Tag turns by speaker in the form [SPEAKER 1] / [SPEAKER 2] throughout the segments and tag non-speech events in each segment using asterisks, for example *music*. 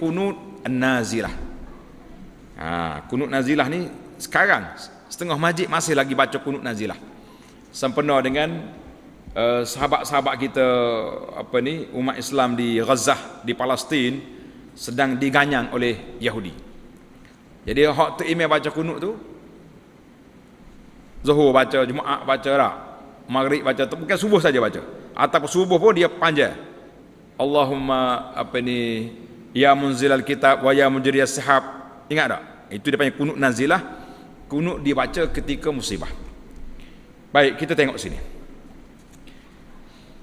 [SPEAKER 1] kunut nazilah ha, kunut nazilah ni sekarang setengah majid masih lagi baca kunut nazilah sempena dengan uh, sahabat-sahabat kita apa ni umat Islam di Gaza di Palestin sedang diganyang oleh Yahudi jadi hak tu email baca kunut tu Zuhur baca, Jumaat baca lah Maghrib baca, bukan subuh saja baca Ataupun subuh pun dia panjang Allahumma apa ni ya munzil alkitab wa ya mujri sihab ingat tak itu dia panggil kunut nazilah kunut dibaca ketika musibah baik kita tengok sini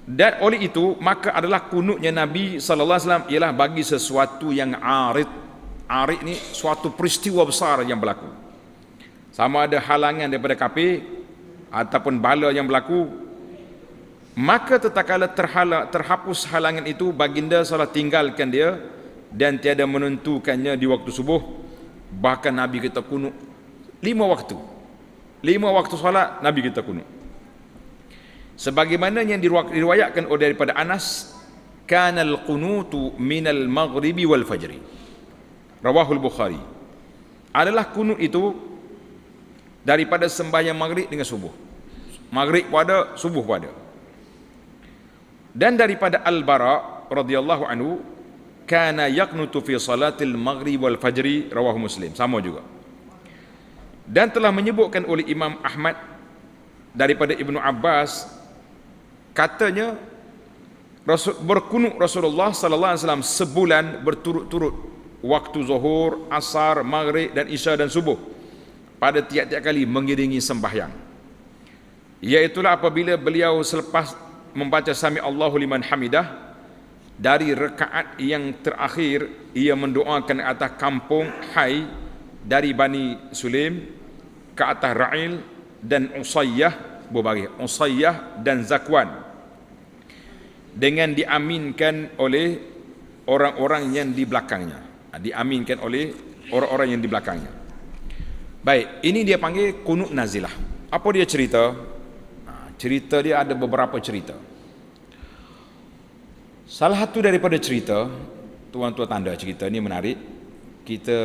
[SPEAKER 1] dan oleh itu maka adalah kunutnya nabi sallallahu alaihi wasallam ialah bagi sesuatu yang arid arid ni suatu peristiwa besar yang berlaku sama ada halangan daripada kafir ataupun bala yang berlaku maka tetakala terhala, terhapus halangan itu baginda salah tinggalkan dia dan tiada menentukannya di waktu subuh bahkan Nabi kita kunu lima waktu lima waktu solat Nabi kita kunu. sebagaimana yang diriwayatkan oleh daripada Anas kanal qunutu minal maghribi wal fajri rawahul bukhari adalah kunu itu daripada sembahyang maghrib dengan subuh maghrib pada subuh pada dan daripada al-bara radhiyallahu anhu kana yaknutu fi salatil maghrib wal fajri rawah muslim sama juga dan telah menyebutkan oleh Imam Ahmad daripada Ibnu Abbas katanya Rasul berkunut Rasulullah sallallahu alaihi wasallam sebulan berturut-turut waktu zuhur, asar, maghrib dan isya dan subuh pada tiap-tiap kali mengiringi sembahyang. Iaitulah apabila beliau selepas membaca sami Allahu liman hamidah dari rekaat yang terakhir ia mendoakan atas kampung Hai dari Bani Sulim ke atas Ra'il dan Usayyah berbagi Usayyah dan Zakwan dengan diaminkan oleh orang-orang yang di belakangnya ha, diaminkan oleh orang-orang yang di belakangnya baik ini dia panggil kunut nazilah apa dia cerita ha, cerita dia ada beberapa cerita Salah satu daripada cerita tuan-tuan tanda cerita ini menarik. Kita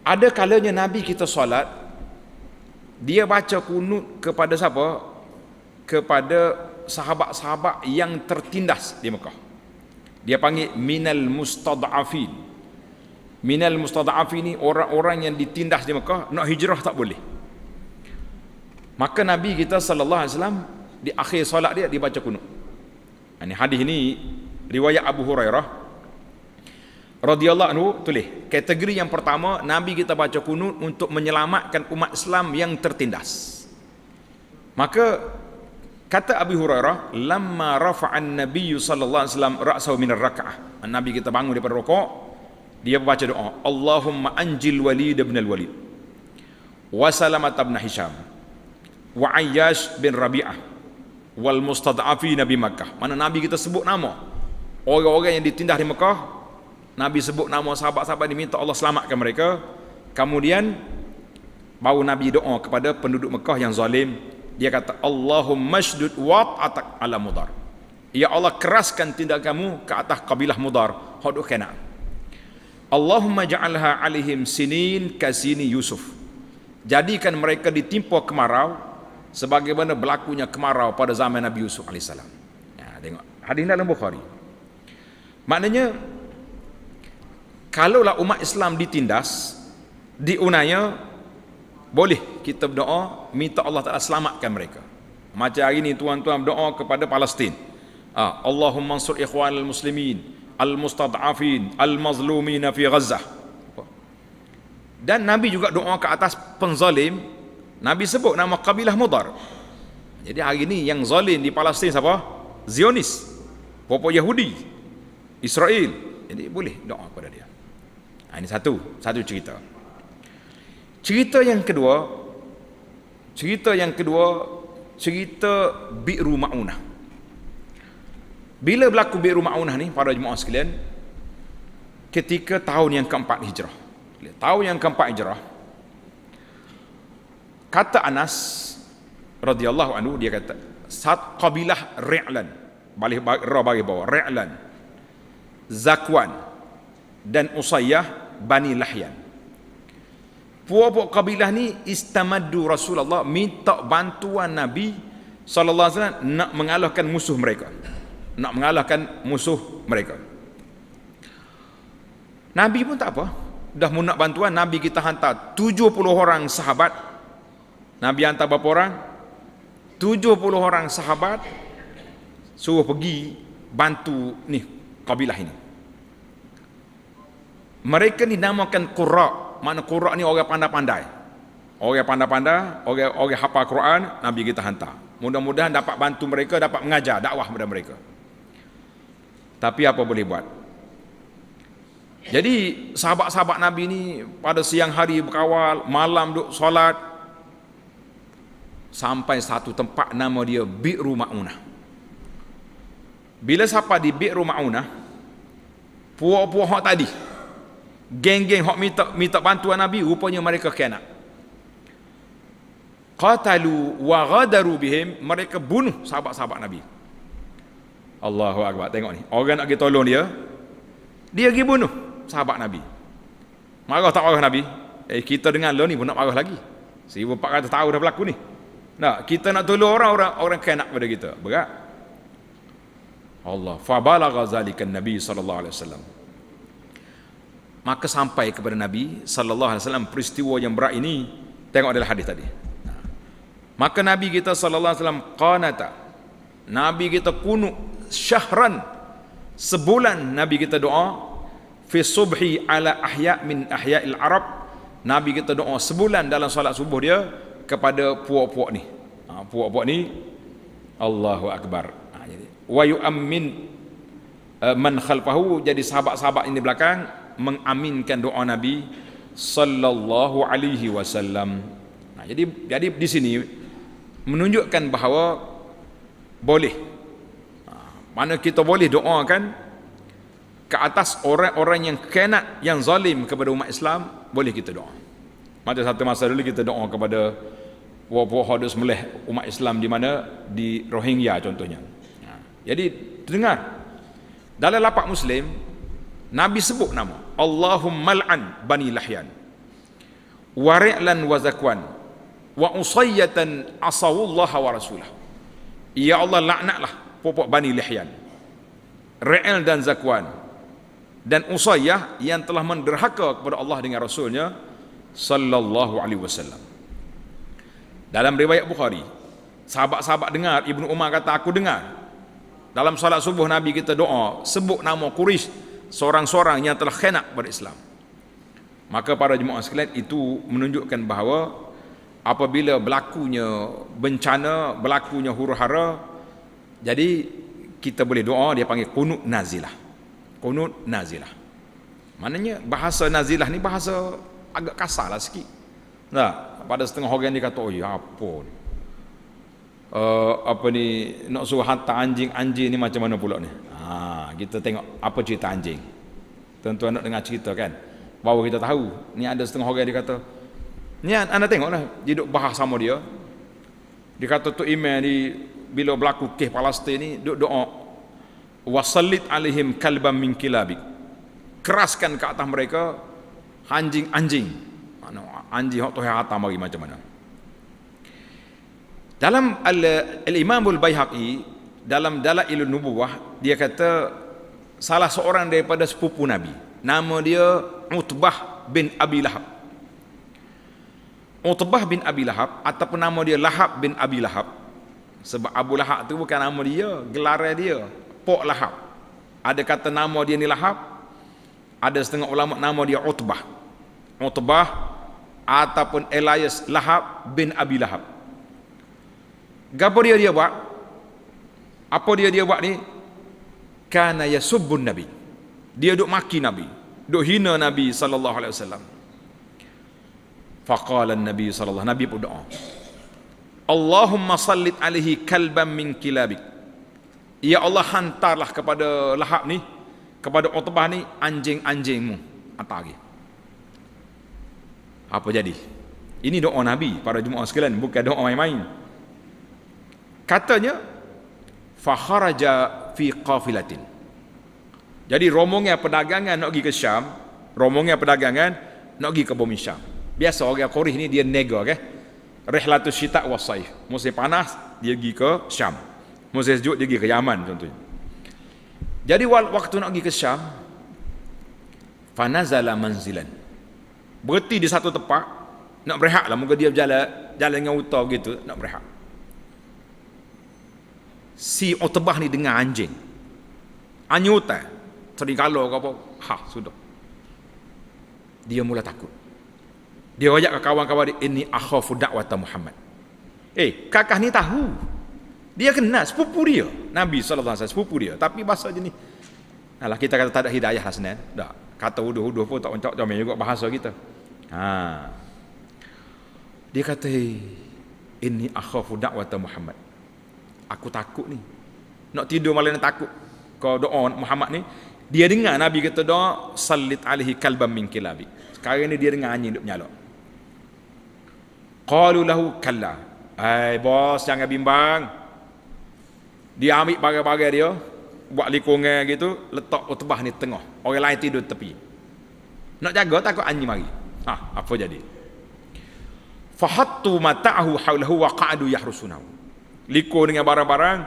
[SPEAKER 1] ada kalanya Nabi kita solat dia baca kunut kepada siapa? Kepada sahabat-sahabat yang tertindas di Mekah. Dia panggil minal mustada'afin. Minal mustada'afin ini orang-orang yang ditindas di Mekah nak hijrah tak boleh. Maka Nabi kita saw di akhir solat dia dibaca kunut. Ini hadis ini riwayat Abu Hurairah radhiyallahu anhu tulis kategori yang pertama nabi kita baca kunut untuk menyelamatkan umat Islam yang tertindas. Maka kata Abu Hurairah lamma rafa'an nabiyyu sallallahu alaihi wasallam ra'sahu minar ar-raka'ah. Nabi kita bangun daripada rokok dia baca doa Allahumma anjil walid bin al-walid wa salamat ibn hisham wa ayyash bin rabi'ah wal mustadafi Nabi Makkah. Mana Nabi kita sebut nama. Orang-orang yang ditindah di Makkah, Nabi sebut nama sahabat-sahabat diminta Allah selamatkan mereka. Kemudian baru Nabi doa kepada penduduk Makkah yang zalim. Dia kata, "Allahumma shdud wat'atak ala mudar." Ya Allah keraskan tindak kamu ke atas kabilah mudar. Hadu kena. Allahumma ja'alha alihim sinin kasini Yusuf. Jadikan mereka ditimpa kemarau sebagaimana berlakunya kemarau pada zaman Nabi Yusuf AS ya, tengok hadis dalam Bukhari maknanya kalaulah umat Islam ditindas diunaya boleh kita berdoa minta Allah Ta'ala selamatkan mereka macam hari ini tuan-tuan berdoa kepada Palestin. Ah, Allahumma ansur ikhwan al-muslimin al-mustad'afin al-mazlumina fi Gaza. Dan Nabi juga doa ke atas penzalim Nabi sebut nama kabilah mudar. Jadi hari ini yang zalim di Palestin siapa? Zionis. Popo Yahudi. Israel. Jadi boleh doa kepada dia. Ha, ini satu, satu cerita. Cerita yang kedua, cerita yang kedua, cerita Bi'ru Ma'unah. Bila berlaku Bi'ru Ma'unah ni para jemaah sekalian? Ketika tahun yang keempat hijrah. Tahun yang keempat hijrah, kata Anas radhiyallahu anhu dia kata sat kabilah ri'lan balik ra bagi bawah ri'lan zakwan dan usayyah bani lahyan puak-puak kabilah ni istamaddu rasulullah minta bantuan nabi sallallahu alaihi wasallam nak mengalahkan musuh mereka nak mengalahkan musuh mereka nabi pun tak apa dah mau nak bantuan nabi kita hantar 70 orang sahabat Nabi hantar berapa orang? 70 orang sahabat suruh pergi bantu ni kabilah ini. Mereka dinamakan qurra, mana qurra ni orang pandai-pandai. Orang pandai-pandai, orang orang hafal Quran, Nabi kita hantar. Mudah-mudahan dapat bantu mereka, dapat mengajar dakwah kepada mereka. Tapi apa boleh buat? Jadi sahabat-sahabat Nabi ni pada siang hari berkawal, malam duk solat, sampai satu tempat nama dia Bi'ru Ma'unah. Bila sapa di Bi'ru Ma'unah, puak-puak hok tadi, geng-geng hok minta minta bantuan Nabi, rupanya mereka kena. Qatalu wa ghadaru bihim, mereka bunuh sahabat-sahabat Nabi. Allahu Akbar, tengok ni. Orang nak pergi tolong dia, dia pergi bunuh sahabat Nabi. Marah tak marah Nabi? Eh, kita dengan lo ni pun nak marah lagi. 1400 tahun dah berlaku ni. Nah, kita nak tolong orang orang orang kena pada kita. Berat. Allah fa balagha zalika nabi sallallahu alaihi wasallam. Maka sampai kepada Nabi sallallahu alaihi wasallam peristiwa yang berat ini. Tengok adalah hadis tadi. Maka Nabi kita sallallahu alaihi wasallam qanata. Nabi kita kunut syahran sebulan Nabi kita doa fi subhi ala ahya min ahya'il arab. Nabi kita doa sebulan dalam solat subuh dia kepada puak-puak ni. Ha, puak-puak ni Allahu akbar. Ha, jadi wa yu'ammin uh, man khalfahu jadi sahabat-sahabat ini belakang mengaminkan doa Nabi sallallahu alaihi wasallam. Nah, ha, jadi jadi di sini menunjukkan bahawa boleh. Ha, mana kita boleh doakan ke atas orang-orang yang kenat yang zalim kepada umat Islam boleh kita doa. Macam satu masa dulu kita doa kepada poho-poho dia semelih umat Islam di mana di Rohingya contohnya ha. jadi dengar dalam lapak Muslim Nabi sebut nama Allahumma al'an bani lahyan wa ri'lan wa zakwan wa usayyatan asawullaha wa rasulah Ya Allah laknaklah popok bani lahyan ri'l dan zakwan dan usayyah yang telah menderhaka kepada Allah dengan rasulnya sallallahu alaihi wasallam dalam riwayat Bukhari, sahabat-sahabat dengar Ibnu Umar kata aku dengar. Dalam salat subuh Nabi kita doa, sebut nama Quraisy seorang-seorang yang telah khianat pada Islam. Maka para jemaah sekalian itu menunjukkan bahawa apabila berlakunya bencana, berlakunya huru-hara, jadi kita boleh doa dia panggil kunut nazilah. Kunut nazilah. Maknanya bahasa nazilah ni bahasa agak kasar lah sikit. Tak? Nah, pada setengah orang dia kata, oh ya apa ni? Uh, eh, apa ni, nak suruh hantar anjing-anjing ni macam mana pula ni? Ha, kita tengok apa cerita anjing. Tuan-tuan nak dengar cerita kan? Bahawa kita tahu, ni ada setengah orang dia kata, ni anda tengoklah, dia duduk bahas sama dia. Dia kata tu email ni, bila berlaku kes Palestin ni, duduk doa. Wasallit alihim kalban min kilabik. Keraskan ke atas mereka, anjing-anjing anu anjing hok tohai hatam bagi macam mana dalam al, al imamul baihaqi dalam dalailun nubuwah dia kata salah seorang daripada sepupu nabi nama dia Utbah bin Abi Lahab Utbah bin Abi Lahab ataupun nama dia Lahab bin Abi Lahab sebab Abu Lahab tu bukan nama dia gelaran dia Pok Lahab ada kata nama dia ni Lahab ada setengah ulama nama dia Utbah Utbah ataupun Elias Lahab bin Abi Lahab. Gapo dia dia buat? Apa dia dia buat ni? Kana yasubbun Nabi. Dia duk maki Nabi, duk hina Nabi sallallahu alaihi wasallam. Faqala Nabi sallallahu Nabi pun doa. Allahumma sallit alaihi kalban min kilabik. Ya Allah hantarlah kepada Lahab ni, kepada Utbah ni anjing-anjingmu. Atagi. lagi? apa jadi ini doa Nabi para jemaah sekalian bukan doa main-main katanya fakharaja fi qafilatin jadi rombongan perdagangan nak pergi ke Syam rombongan perdagangan nak pergi ke bumi Syam biasa orang Quraisy ni dia nego ke? okay? rihlatus syita wa saif musim panas dia pergi ke Syam musim sejuk dia pergi ke Yaman contohnya jadi waktu nak pergi ke Syam fanazala manzilan berhenti di satu tempat nak berehat lah moga dia berjalan jalan dengan utah gitu nak berehat si utbah ni dengar anjing anjing utah serigala ke apa ha sudah dia mula takut dia rajak ke kawan-kawan dia ini akhafu da'wata Muhammad eh kakak ni tahu dia kenal sepupu dia Nabi SAW sepupu dia tapi bahasa jenis alah kita kata tak ada hidayah lah senang tak kata huduh-huduh pun tak mencak jamin juga bahasa kita. Ha. Dia kata, ini akhafu da'wata Muhammad. Aku takut ni. Nak tidur malam ni takut. Kau doa Muhammad ni, dia dengar Nabi kata doa, salit alihi kalban min kilabi. Sekarang ni dia dengar anjing duduk menyalak. Qalu lahu kalla. Hai bos, jangan bimbang. Dia ambil barang-barang dia, buat likungan gitu letak utbah ni tengah orang lain tidur tepi nak jaga takut anjing mari ha apa jadi fahattu mata'ahu haulahu wa qa'adu yahrusunahu liku dengan barang-barang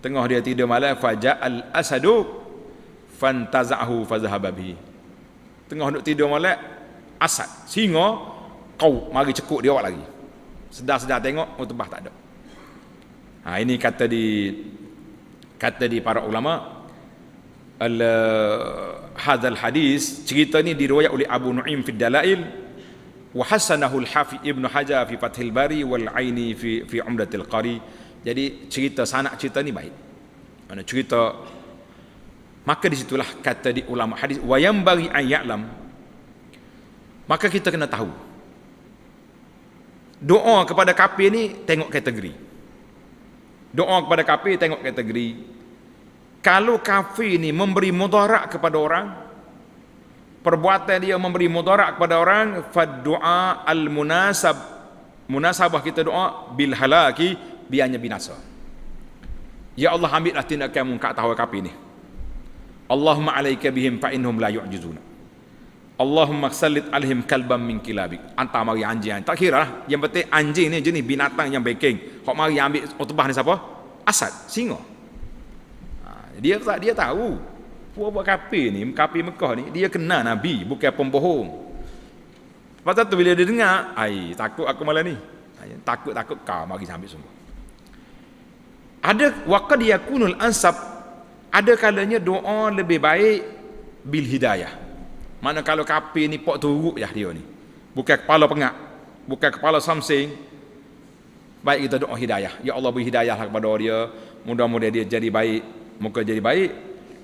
[SPEAKER 1] tengah dia tidur malam faja'al asadu fantaza'ahu fazahababi tengah duduk tidur malam asad singa kau mari cekuk dia awak lagi sedar-sedar tengok utbah tak ada ha ini kata di kata di para ulama al eh, hadal hadis cerita ni diriwayat oleh Abu Nuaim fi Dalail wa hasanahu al-Hafi Ibn Hajar fi Fathil Bari wal Aini fi fi Umdatil Qari jadi cerita sanak cerita ni baik mana cerita maka disitulah kata di ulama hadis wa yambari an ya'lam maka kita kena tahu doa kepada kafir ni tengok kategori Doa kepada kafir tengok kategori. Kalau kafir ni memberi mudarat kepada orang, perbuatan dia memberi mudarat kepada orang, fa du'a al munasab munasabah kita doa bil halaki biarnya binasa. Ya Allah ambillah tindakan mu tahu kafir ni. Allahumma alayka bihim fa innahum la yu'jizuna. Allahumma salit alihim kalbam min kilabik. Antah mari anjing. Tak kira lah. Yang penting anjing ni jenis binatang yang baking. Hak mari ambil utbah ni siapa? Asad, singa. Ha, dia tak dia tahu. Puak buat kapi ni, kapi Mekah ni, dia kena Nabi, bukan pembohong. Lepas tu bila dia dengar, ai takut aku malam ni. Ha, takut-takut kau mari sambil semua. Ada waqad yakunul ansab ada kalanya doa lebih baik bil hidayah mana kalau kapi ni pok turuk ya dia ni. Bukan kepala pengak. Bukan kepala samsing. Baik kita doa hidayah. Ya Allah beri hidayah kepada dia. Mudah-mudahan dia jadi baik. Muka jadi baik.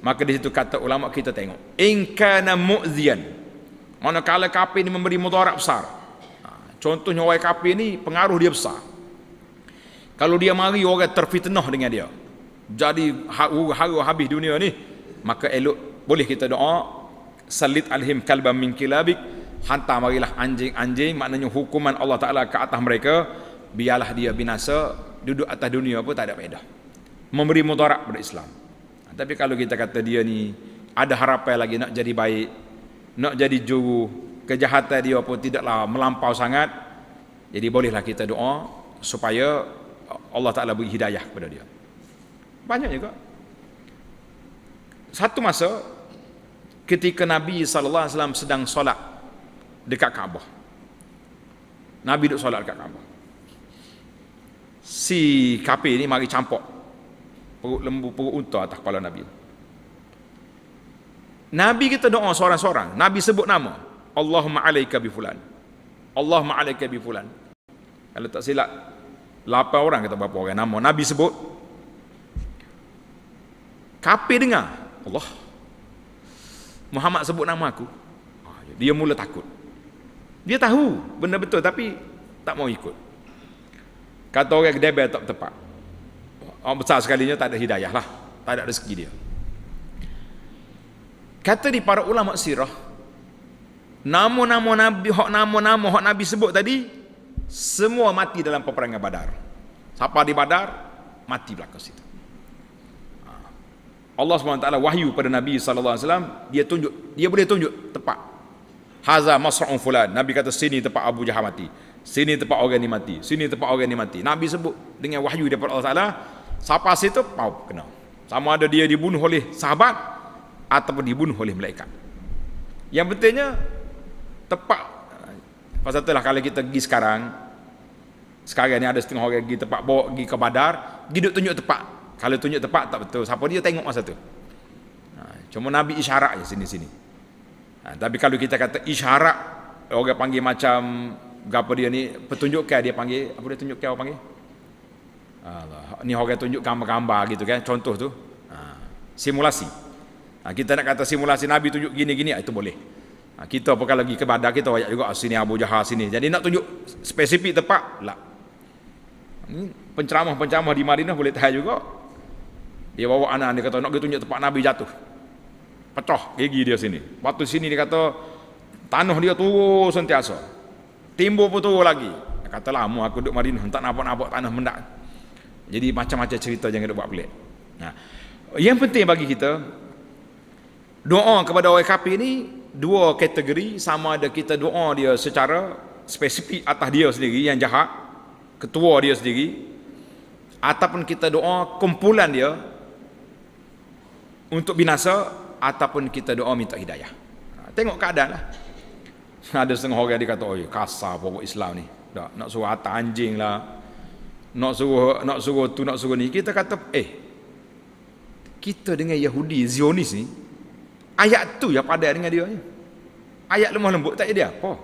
[SPEAKER 1] Maka di situ kata ulama kita tengok. In kana mu'zian. Mana kalau kapi ni memberi mudarat besar. Ha, contohnya orang kapi ni pengaruh dia besar. Kalau dia mari orang terfitnah dengan dia. Jadi ha, haru habis dunia ni. Maka elok boleh kita doa salit alhim kalba min kilabik hantar marilah anjing-anjing maknanya hukuman Allah Ta'ala ke atas mereka biarlah dia binasa duduk atas dunia pun tak ada faedah memberi mudarat kepada Islam ha, tapi kalau kita kata dia ni ada harapan lagi nak jadi baik nak jadi juru kejahatan dia pun tidaklah melampau sangat jadi bolehlah kita doa supaya Allah Ta'ala beri hidayah kepada dia banyak juga satu masa ketika Nabi saw sedang solat dekat Kaabah. Nabi duduk solat dekat Kaabah. Si kapi ni mari campak perut lembu perut unta atas kepala Nabi. Nabi kita doa seorang-seorang. Nabi sebut nama. Allahumma alaika bi Allahumma alaika bi Kalau tak silap lapan orang kata berapa orang nama Nabi sebut. Kapi dengar. Allah Muhammad sebut nama aku ah, dia mula takut dia tahu benda betul tapi tak mau ikut kata orang kedai tak tepat orang besar sekalinya tak ada hidayah lah tak ada rezeki dia kata di para ulama sirah nama-nama nabi hak nama-nama hak nabi sebut tadi semua mati dalam peperangan badar siapa di badar mati belakang situ Allah SWT wahyu pada Nabi SAW dia tunjuk dia boleh tunjuk tepat Haza Mas'un Fulan Nabi kata sini tempat Abu Jahal mati sini tempat orang ni mati sini tempat orang ni mati Nabi sebut dengan wahyu daripada Allah SWT siapa situ mau kena sama ada dia dibunuh oleh sahabat ataupun dibunuh oleh malaikat yang pentingnya tepat pasal itulah kalau kita pergi sekarang sekarang ni ada setengah orang pergi tempat bawa pergi ke badar pergi duduk tunjuk tempat kalau tunjuk tepat tak betul. Siapa dia tengok masa tu. Ha, cuma Nabi isyarat je sini-sini. Ha, tapi kalau kita kata isyarat, orang panggil macam apa dia ni, petunjukkan dia panggil, apa dia tunjukkan orang panggil? Allah. Ni orang tunjuk gambar-gambar gitu kan, contoh tu. Ha, simulasi. kita nak kata simulasi Nabi tunjuk gini-gini, ah, itu boleh. kita pun kalau pergi ke badar, kita banyak juga, ah, sini Abu Jahal sini. Jadi nak tunjuk spesifik tepat, tak? Lah. Hmm, penceramah-penceramah di Madinah boleh tahan juga. Dia bawa anak dia kata nak pergi tunjuk tempat Nabi jatuh. Pecah gigi dia sini. Waktu sini dia kata tanah dia turun sentiasa. Timbul pun turun lagi. Dia kata lama aku duduk Madinah tak nampak-nampak tanah mendak. Jadi macam-macam cerita jangan duk buat pelik. Nah, yang penting bagi kita doa kepada orang kafir ni dua kategori sama ada kita doa dia secara spesifik atas dia sendiri yang jahat ketua dia sendiri ataupun kita doa kumpulan dia untuk binasa ataupun kita doa minta hidayah. Ha, tengok keadaan lah. *laughs* Ada setengah orang yang dikata oh ya, kasar pokok Islam ni. Tak, nak suruh atas anjing lah. Nak suruh, nak suruh tu, nak suruh ni. Kita kata, eh. Kita dengan Yahudi, Zionis ni. Ayat tu yang padat dengan dia ni. Ayat lemah lembut tak dia apa.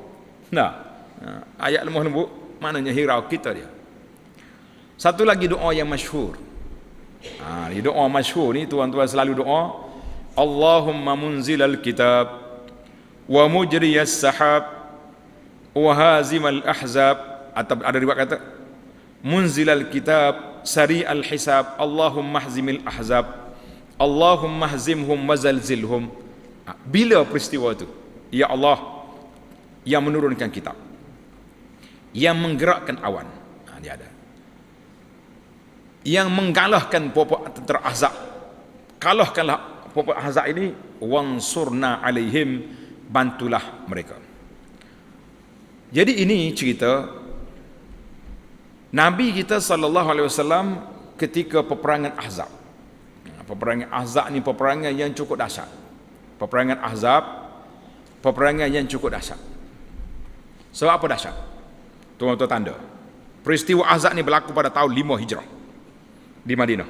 [SPEAKER 1] Tak. Ha, ayat lemah lembut, maknanya hirau kita dia. Satu lagi doa yang masyhur Ha, ini doa masyhur ni tuan-tuan selalu doa. Allahumma munzil al-kitab wa mujri as-sahab wa hazim al-ahzab atau ada riwayat kata munzil al-kitab sari al-hisab Allahumma hazim al-ahzab Allahumma hazimhum wa zalzilhum ha, bila peristiwa itu ya Allah yang menurunkan kitab yang menggerakkan awan ha, dia ada yang menggalahkan puak-puak tentera Ahzab. Kalahkanlah puak-puak Ahzab ini wansurna alaihim bantulah mereka. Jadi ini cerita Nabi kita sallallahu alaihi wasallam ketika peperangan azab, Peperangan azab ni peperangan yang cukup dahsyat. Peperangan azab, peperangan yang cukup dahsyat. Sebab apa dahsyat? Tuan-tuan tanda. Peristiwa azab ni berlaku pada tahun 5 Hijrah di Madinah.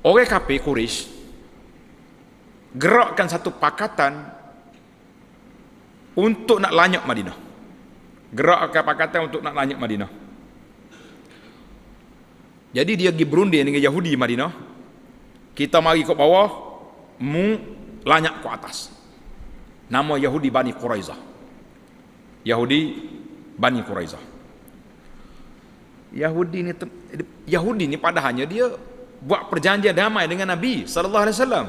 [SPEAKER 1] Orang kafir Quraisy gerakkan satu pakatan untuk nak lanyak Madinah. Gerakkan pakatan untuk nak lanyak Madinah. Jadi dia pergi berunding dengan Yahudi Madinah. Kita mari ke bawah, mu lanyak ke atas. Nama Yahudi Bani Quraizah. Yahudi Bani Quraizah. Yahudi ni Yahudi ni padahalnya dia buat perjanjian damai dengan Nabi sallallahu alaihi wasallam.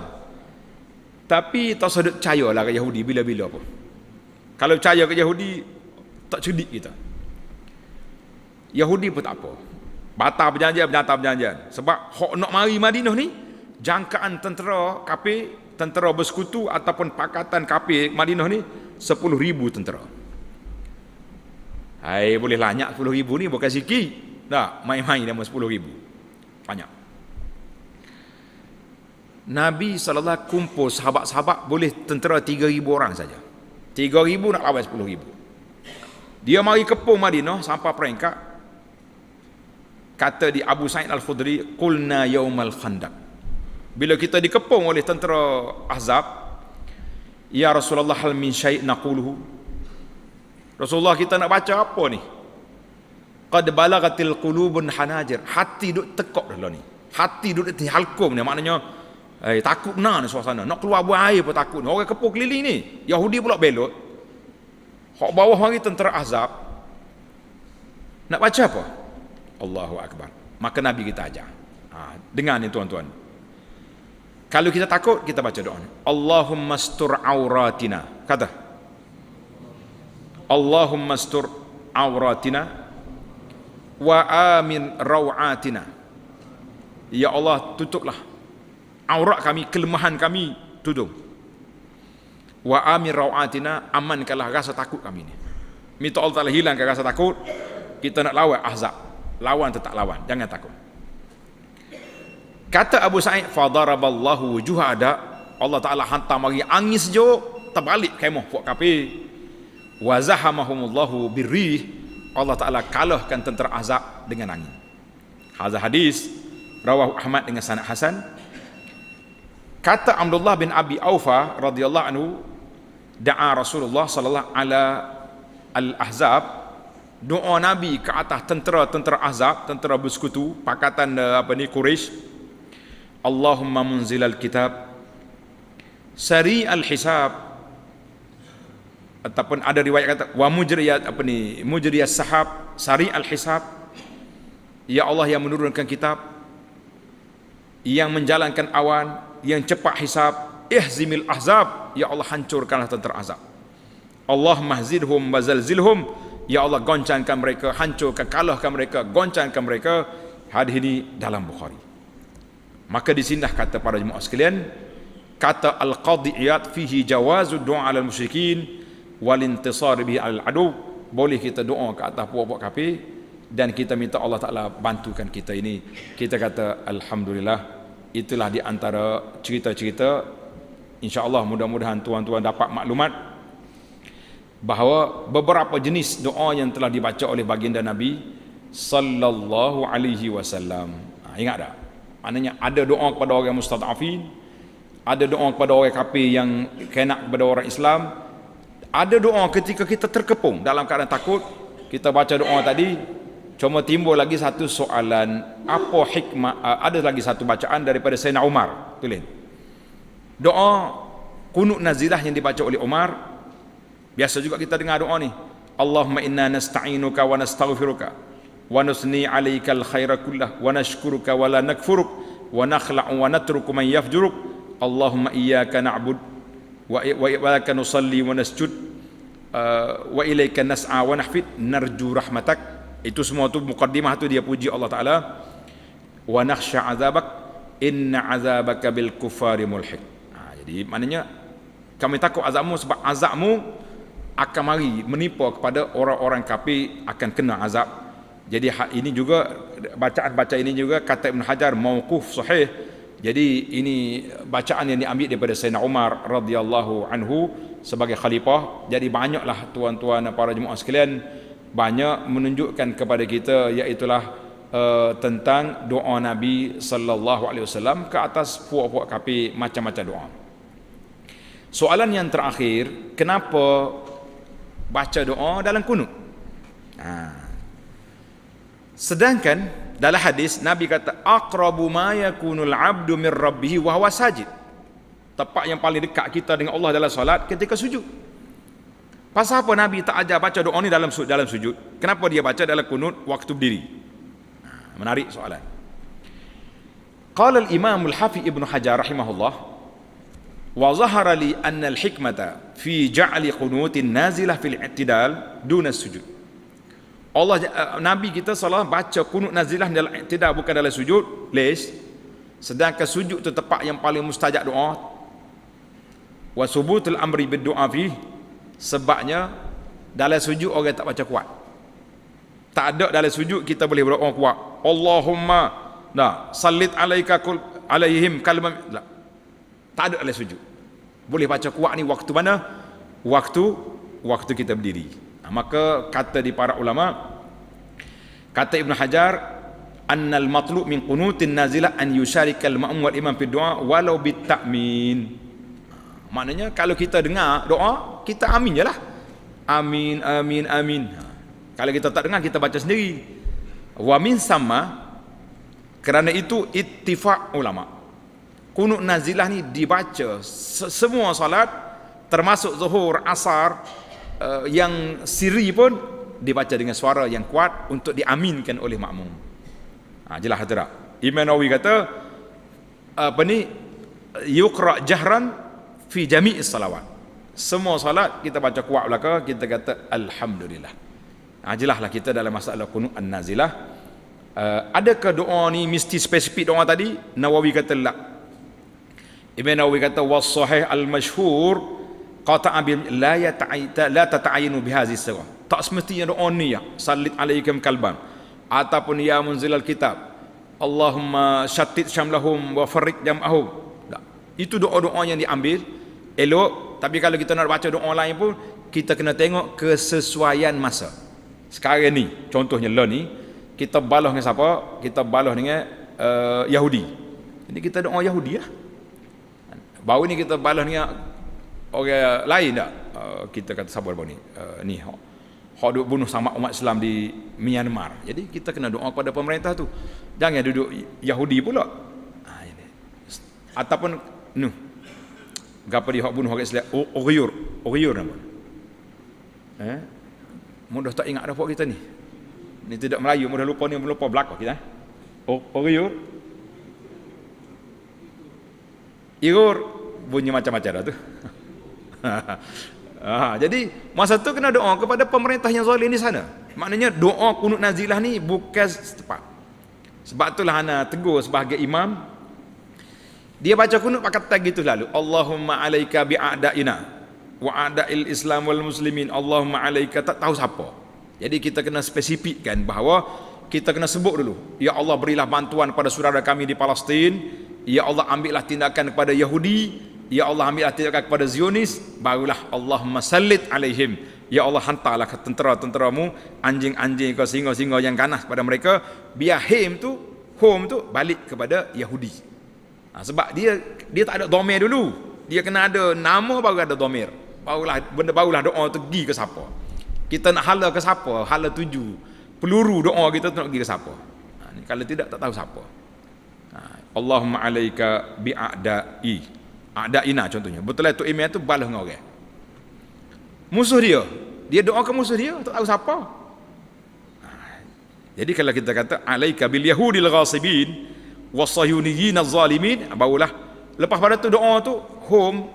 [SPEAKER 1] Tapi tak sedut percayalah ke Yahudi bila-bila pun. Kalau percaya ke Yahudi tak cedik kita. Yahudi pun tak apa. Batal perjanjian, batal perjanjian. Sebab hok nak mari Madinah ni jangkaan tentera kafir, tentera bersekutu ataupun pakatan kafir Madinah ni 10,000 tentera. Hai boleh lanyak 10,000 ni bukan sikit. Tak, main-main dia 10 ribu. Banyak. Nabi SAW kumpul sahabat-sahabat boleh tentera ribu orang saja. ribu nak lawan ribu. Dia mari kepung Madinah sampai peringkat. Kata di Abu Sa'id Al-Khudri, Qulna yaumal Khandaq. Bila kita dikepung oleh tentera Ahzab, Ya Rasulullah hal min syait naquluhu. Rasulullah kita nak baca apa ni? qad balagatil qulubun hanajir hati duk tekok dah lah ni hati duk di halkum ni maknanya eh takut nah ni suasana nak keluar buang air pun takut ni orang kepo keliling ni yahudi pula belot hok bawah mari tentera azab nak baca apa Allahu akbar maka nabi kita ajar ha, dengar ni tuan-tuan kalau kita takut kita baca doa Allahumma stur auratina kata Allahumma stur auratina wa amin rawatina ya Allah tutuplah aurat kami kelemahan kami tutup. wa amin rawatina amankanlah rasa takut kami ni minta Allah Taala hilangkan rasa takut kita nak lawan ahzab lawan tetap lawan jangan takut kata Abu Sa'id fadaraballahu wujuhada Allah Taala hantar mari angin sejuk terbalik kemah puak kafir wa zahamahumullahu birrih Allah Ta'ala kalahkan tentera azab dengan angin. Hazal hadis, Rawah Ahmad dengan sanad Hasan, kata Abdullah bin Abi Aufa radhiyallahu anhu, da'a Rasulullah sallallahu ala al-Ahzab, doa Nabi ke atas tentera-tentera Azab tentera bersekutu, pakatan eh, apa ni Quraisy. Allahumma munzilal kitab, sari al-hisab, ataupun ada riwayat kata wa mujriyat apa ni mujriyat sahab sari al hisab ya Allah yang menurunkan kitab yang menjalankan awan yang cepat hisab ihzimil ahzab ya Allah hancurkanlah tentara azab Allah mahzidhum bazalzilhum ya Allah goncangkan mereka hancurkan kalahkan mereka goncangkan mereka hadis ini dalam Bukhari maka di sinilah kata para jemaah sekalian kata al-qadhi'at fihi jawazu du'a al-musyrikin al musyrikin walintisar bi al-adu boleh kita doa ke atas puak-puak kafir dan kita minta Allah Ta'ala bantukan kita ini kita kata Alhamdulillah itulah di antara cerita-cerita insyaAllah mudah-mudahan tuan-tuan dapat maklumat bahawa beberapa jenis doa yang telah dibaca oleh baginda Nabi sallallahu alaihi wasallam. Ha, ingat tak? Maknanya ada doa kepada orang mustadafin, ada doa kepada orang kafir yang kena kepada orang Islam, ada doa ketika kita terkepung dalam keadaan takut kita baca doa tadi cuma timbul lagi satu soalan apa hikmah ada lagi satu bacaan daripada Sayyidina Umar tulen doa kunut nazilah yang dibaca oleh Umar biasa juga kita dengar doa ni Allahumma inna nasta'inuka wa nastaghfiruka wa nusni 'alaikal khaira kullah wa nashkuruka wa la nakfuruk wa nakhla'u wa natruku man yafjuruk Allahumma iyyaka na'budu wa wa ilaika nusalli wa nasjud uh, wa ilaika nas'a wa nahfid narju rahmatak itu semua tu mukaddimah tu dia puji Allah taala wa nakhsha azabak inna azabaka bil kufari mulhik. ha, jadi maknanya kami takut azabmu sebab azabmu akan mari menipu kepada orang-orang kafir akan kena azab jadi ini juga bacaan baca ini juga kata Ibn Hajar mauquf sahih jadi ini bacaan yang diambil daripada Sayyidina Umar radhiyallahu anhu sebagai khalifah. Jadi banyaklah tuan-tuan dan para jemaah sekalian banyak menunjukkan kepada kita iaitu uh, eh, tentang doa Nabi sallallahu alaihi wasallam ke atas puak-puak kapi macam-macam doa. Soalan yang terakhir, kenapa baca doa dalam kunut? Ha. Sedangkan dalam hadis Nabi kata aqrabu ma yakunul abdu min rabbih wa huwa sajid. Tempat yang paling dekat kita dengan Allah dalam solat ketika sujud. Pasal apa Nabi tak ajar baca doa ni dalam dalam sujud? Kenapa dia baca dalam kunut waktu berdiri? Ha, menarik soalan. Qala al-Imam al-Hafi Ibn Hajar rahimahullah wa zahara li anna al-hikmata fi ja'li qunutin nazilah fil i'tidal duna sujud. Allah eh, Nabi kita salah baca kunut nazilah dalam tidak bukan dalam sujud les sedangkan sujud tu tempat yang paling mustajab doa wa subutul amri berdoa fi sebabnya dalam sujud orang tak baca kuat tak ada dalam sujud kita boleh berdoa kuat Allahumma nah salit alaika kul alaihim kalimah nah, tak ada dalam sujud boleh baca kuat ni waktu mana waktu waktu kita berdiri maka kata di para ulama kata Ibn Hajar annal matlu min qunutin nazila an yusharikal ma'um wal imam fi du'a walau bit ta'min maknanya kalau kita dengar doa kita amin jelah amin amin amin ha. kalau kita tak dengar kita baca sendiri wa min sama kerana itu ittifaq ulama qunut nazilah ni dibaca semua salat, termasuk zuhur asar uh, yang siri pun dibaca dengan suara yang kuat untuk diaminkan oleh makmum. Ha, jelas hadirat. Imam Nawawi kata apa ni yuqra jahran fi jami'is salawat. Semua salat kita baca kuat belaka kita kata alhamdulillah. Ha, lah kita dalam masalah kunut an-nazilah. Uh, adakah doa ni mesti spesifik doa tadi? Nawawi kata lah. Ibn Nawawi kata was sahih al-mashhur kau tak ambil la ya ta'ita la tata'ayyanu bihadhihi sirah. Tak semestinya doa ni ya. Salit alaikum kalban. Ataupun ya munzilal kitab. Allahumma syattit syamlahum wa farriq jam'ahum. Itu doa-doa yang diambil elok tapi kalau kita nak baca doa lain pun kita kena tengok kesesuaian masa. Sekarang ni contohnya lah ni kita balas dengan siapa? Kita balas dengan uh, Yahudi. Ini kita doa Yahudi ya? Baru ni kita balas dengan orang lain tak uh, kita kata sabar bau ni uh, ni hok hok duk bunuh sama umat Islam di Myanmar jadi kita kena doa kepada pemerintah tu jangan duduk Yahudi pula ha, ini. ataupun nu gapo di hok bunuh orang Islam Uyghur Uyghur nama eh mudah tak ingat dapat kita ni ni tidak Melayu mudah lupa ni lupa belakang kita Uyghur eh. Igor bunyi macam-macam dah tu. *laughs* ha, *laughs* jadi masa tu kena doa kepada pemerintah yang zalim di sana. Maknanya doa kunut nazilah ni bukan tepat. Sebab itulah ana tegur sebagai imam. Dia baca kunut pakai tag gitu lalu. Allahumma alaika bi'adaina wa adail islam wal muslimin. Allahumma alaika tak tahu siapa. Jadi kita kena spesifikkan bahawa kita kena sebut dulu. Ya Allah berilah bantuan kepada saudara kami di Palestin. Ya Allah ambillah tindakan kepada Yahudi Ya Allah ambillah tindakan kepada Zionis Barulah Allah masallit alaihim Ya Allah hantarlah ke tentera-tenteramu Anjing-anjing ke singa-singa yang ganas pada mereka Biar him tu Home tu balik kepada Yahudi ha, Sebab dia dia tak ada domir dulu Dia kena ada nama baru ada domir Barulah benda barulah doa tu pergi ke siapa Kita nak hala ke siapa Hala tuju Peluru doa kita tu nak pergi ke siapa ha, Kalau tidak tak tahu siapa ha, Allahumma alaika bi'a'da'i ada ah, ina contohnya betul lah tok imam tu balas dengan orang musuh dia dia doa ke musuh dia tak tahu siapa ah, jadi kalau kita kata alaika bil yahudil ghasibin wasayuniyin zalimin ah, barulah lepas pada tu doa tu home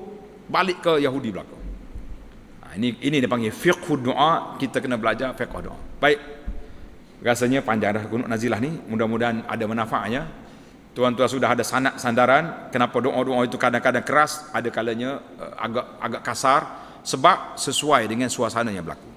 [SPEAKER 1] balik ke yahudi belakang ini ini dipanggil fiqh doa kita kena belajar fiqh doa baik rasanya panjang dah gunung nazilah ni mudah-mudahan ada manfaatnya tuan-tuan sudah ada sanak sandaran kenapa doa-doa itu kadang-kadang keras ada kalanya eh, agak agak kasar sebab sesuai dengan suasana yang berlaku